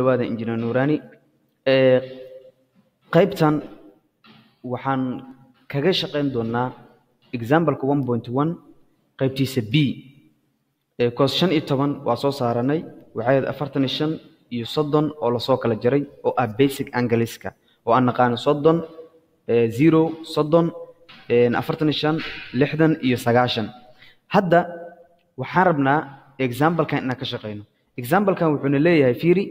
dhawaada injineer nuuraani qaybtan waxaan kaga shaqayn doonaa exambaleka one point one qaybtiisa b coos shan iyo toban waa soo saaranay waxay afartan iyo shan iyo soddon oo lasoo kala jaray oo ah basic angaliska oo aan naqaano soddon zero soddon afartan iyo shan lixdan iyo sagaashan hadda waxaan rabnaa exambalkan inaan ka shaqayno exambalkan wuxuuna leeyahay fiiri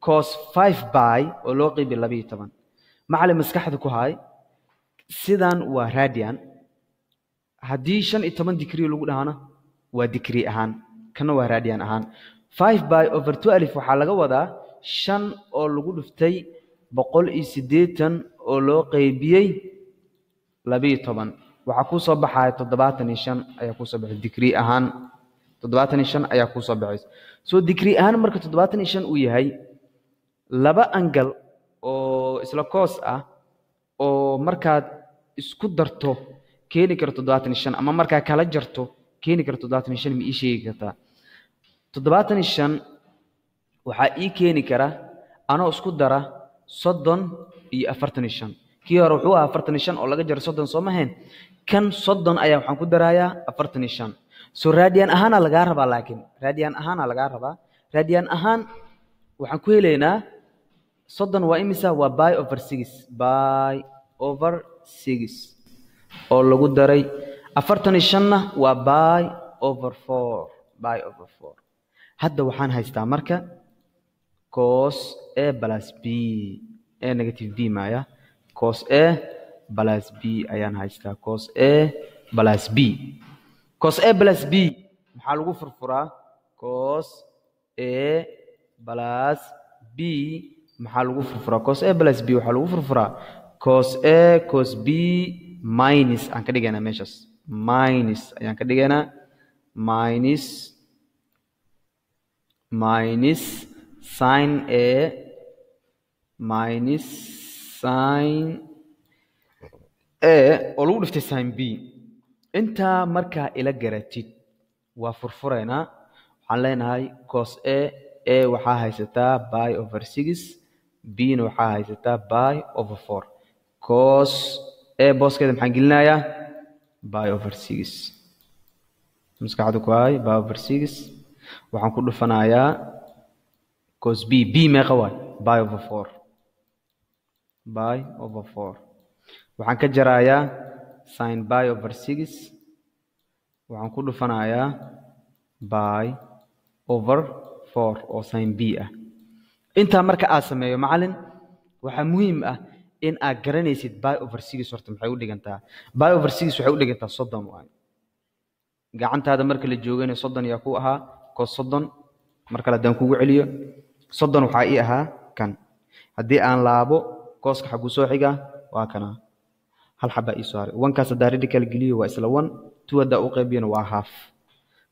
cos five by oo loo qeybi labayo toban macali maskaxda ku hay sidan waa radian haddii shan iyo toban digrii lagu dhahana waa digrii ahaan kana waa radian ahaan five by over twelve waxaa laga wadaa shan oo lagu dhuftay boqol iyo siddeetan oo loo qaybiyey labayo toban waxaa kuu soo baxaya toddobaatan iyo shan ayaa kuusoo baxay digrii ahaan toddobaatan iyo shan ayaa kuusoo baxaysa so digrii ahaan marka toddobaatan iyo shan uu yahay laba angal oo isla koos ah oo markaad isku darto keeni karo toddobaatan shan ama markaa kala jarto keeni karo toddobaatan shan ma ii sheegi kartaa toddobaatan shan waxaa ii keeni kara anoo isku dara soddon iyo afartan shan kii hore wuxuu ahaa afartan shan oo laga jaro soddon soo mahayn kan soddon ayaa waxaan ku darayaa afartan shan so raadiyan ahaana lagaa rabaa laakiin raadiyan ahaana lagaa rabaa raadiyan ahaan waxaan ku helaynaa soddon waa imisa waa by over six by over six oo lagu daray afartan iyo shanna waa by over four by over four hadda waxaan haystaa marka cos a plus b a negative b maya cos a plus b ayaan haystaa cos a plus b cos a plus b maxaa lagu furfuraa cos a plus b maxaa lagu furfuraa cos a plus b waxaa lagu furfuraa cos a cos b minus aan ka dhigaynaa meeshaas minus ayaan ka dhigaynaa minus minus sin a minus sin a oo lagu dhiftay sin b intaa markaa ila garatid waa furfuraynaa waxaan leenahay cos a a waxaa haysataa by over six bin waxaa haysataa by over four cos a booskeeda maxaan gelinayaa by over six maskaxda ku hay by over six waxaan ku dhufanayaa cos b b meeqa waay by over four by over four waxaan ka jarayaa sin by over six waxaan ku dhufanayaa by over four oo sin b ah intaa marka aa sameeyo macalin waxaa muhiim ah in aad garanaysid by overseas horta maxay u dhigantaa by overseas waxay marka la joogana soddon yaa ku ahaa koo soddon mar haddaan kugu celiyo soddon waxaa ii ahaa kan haddii aan laabo kooska xaguu soo xigaa waa kanaa hal xabaa ii saaray wankaas haddaa radical geliyo waa isla one two haddaa u qaybiyana waa half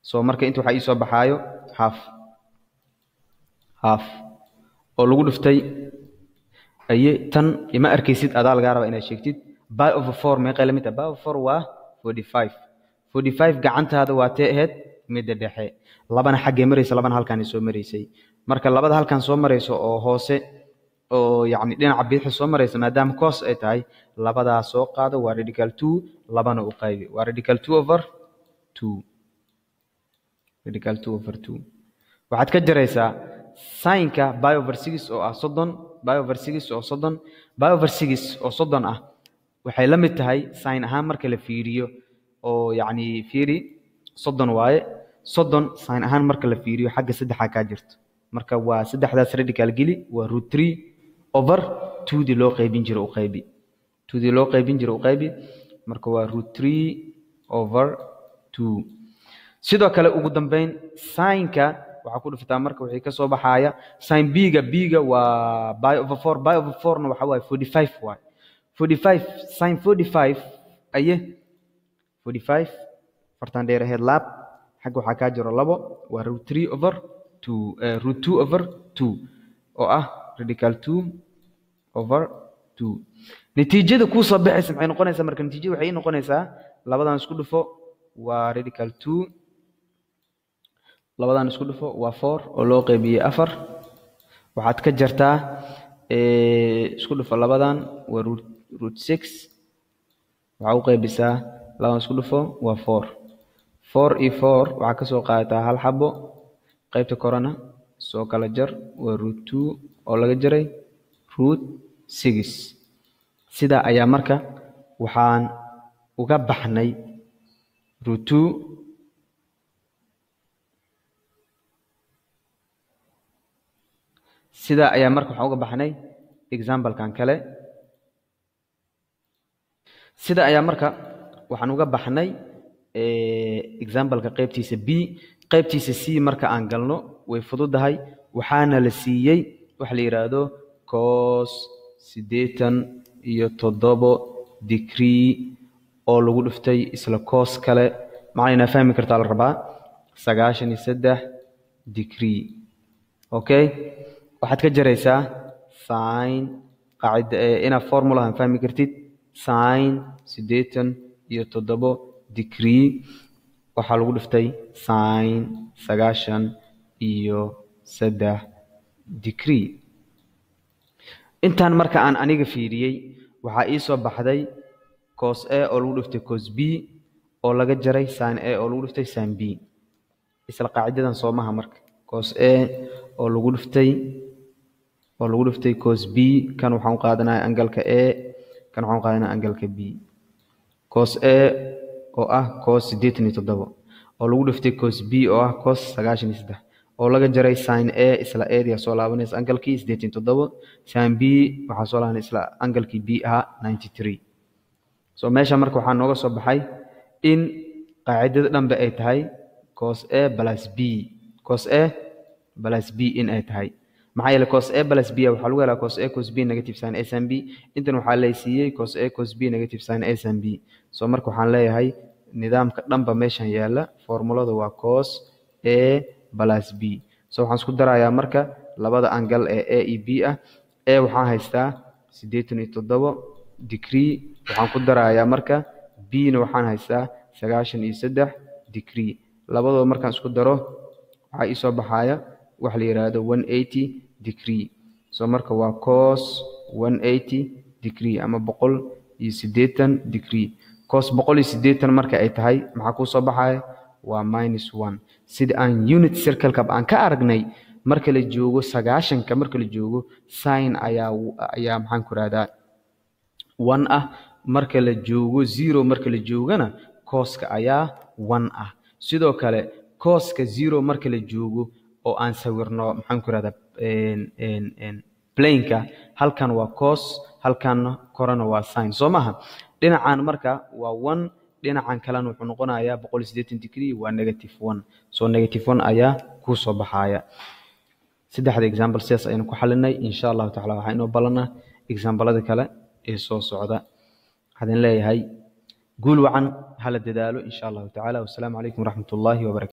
so marka inta waxaa ii soo baxaayo half half oo lagu dhuftay tan ima arkaysid adaa lagaa rabaa inaad sheegtid buy of four meeqay la mid tahay buy of four waa forty five forty five gacantaada waa tee aheyd midda dhexe labana xaggee maraysa labana halkaanay soo maraysay marka labada halkan soo marayso oo hoose oo yacni dhinaca bidixda soo maraysa maadaama koos ay tahay labadaa soo qaado waa radical two labana u qaybi waa radical two over two radical two over two waxaad ka jaraysaa saynka bioversigis oo ah soddon bioversigis oo soddon bioversigis oo soddon ah waxay la mid tahay sayn ahaan marka la fiiriyo oo yacni fiiri soddon waaye soddon sayn ahaan marka la fiiriyo xagga saddexaa kaa jirto marka waa saddexdaas radical geli waa root three over tuudi loo qaybin jiro u qaybi tuudi loo qaybin jiro u qaybi marka waa root three over two sidoo kale ugu dambeyn saynka waxaa ku dhuftaa marka wixii kasoo baxaaya sin bga bga waa by over four by over fourna waxa waaye forty five waaye forty five sin forty five aye forty five fartan dheer aheyd laab xagga waxaa kaa jiro labo waa root three over two eh, root two over two oo ah radical two over two natiijada kuu soo baxaysa maxay noqonaysaa marka natiijada waxay noqonaysaa labadan isku dhufo waa radical two labadan isku dhufo waa four oo loo qeybiyey afar waxaad ka jartaa isku dhufo labadan waa root six waxaa u qeybisaa labadan isku dhufo waa four four iyo four waxaa kasoo qaadataa hal xabo qeybta korena soo kala jar waa root two oo laga jaray root six sidaa ayaa marka waxaan uga baxnay root two sidaa ayaa marka waxaan uga baxnay examplekan kale sida ayaa marka waxaan uga baxnay eh, exampleka qaybtiisa b qaybtiisa c marka aan galno way fududdahay waxaana la siiyey waxa la yidhaahdo koos siddeetan iyo toddobo degree oo lagu dhuftay isla koos kale macnaynaa fahmi kartaa la rabaa sagaashan iyo saddex degree okay waxaad ka jaraysaa sin qaacida eh, inaad formulahan fahmi kartid sin siddeetan iyo toddobo digree waxaa lagu dhiftay sin sagaashan iyo saddex digree intan marka aan aniga fiiriyey waxaa ii soo baxday cos a oo lagu dhiftay cos b oo laga jaray sin a oo lagu dhiftay sin b isla qaacidadan soomaha marka cos a oo lagu dhiftay oo lagu dhiftay cos b kan waxaan u qaadanaya angalka a kan waxaan u qaadanaya angalka b coos a oo ah coos siddeetan iyo toddobo oo lagu dhiftay coos b oo ah coos sagaashan iyo saddex oo laga jaray sin a isla edia soo laabanaysa angalkii siddeetan toddobo sin b waxaa soo laabanaya isla angalkii b ahaa ninety three so meesha marka waxaa nooga soo baxay in qaacidada dhanbe ay tahay coos a plus b coos a plus b in ay tahay maxaa yeele cos a plus b ah waxaa lagu helaa cos a cos b negative sign a sin b intan waxaa laysiiyey cos a cos b negative sign a sin b so marka waxaan leeyahay nidaamka dhanba meeshan yaala formulada waa cos a plus b so waxaan isku darayaa marka labada angal ee a e b ah a waxaan haystaa siddeetan iyo toddobo degree waxaan ku darayaa marka b waxaan haystaa sagaashan iyo saddex degree labadooda markaan isku daro waxaa iisoo baxaaya waxa la yidhaahdo one eighty degree so marka waa cos one eighty degree ama boqol iyo sideetan degree cos boqol iyo sideetan marka ay tahay maxaa kuu soo baxaya waa minus one sida aan unit circlekaba aan ka aragnay marka la joogo sagaashanka marka la joogo sign ayaa ayaa maxaan ku rahdaa one ah marka la joogo zero marka la joogana cooska ayaa one ah sidoo kale cooska zero marka la joogo oo aan sawirno maxaanku irahda plainka halkan waa coos halkan korana waa sign soo maaha dhinacan marka waa one dhinacan kalena wuxuu noqonayaa boqol iyo degree waa negative one so negative one ayaa kuu soo baxaaya saddexda example sidaas ayaynu ku xalinay insha allahu tacala waxaa inoo balana exambalada kale ee soo socda waxaan leeyahay guul wacan hala dadaalo insha allahu tacala wasalaamu calaykum waraxmat ullahi wabarakatu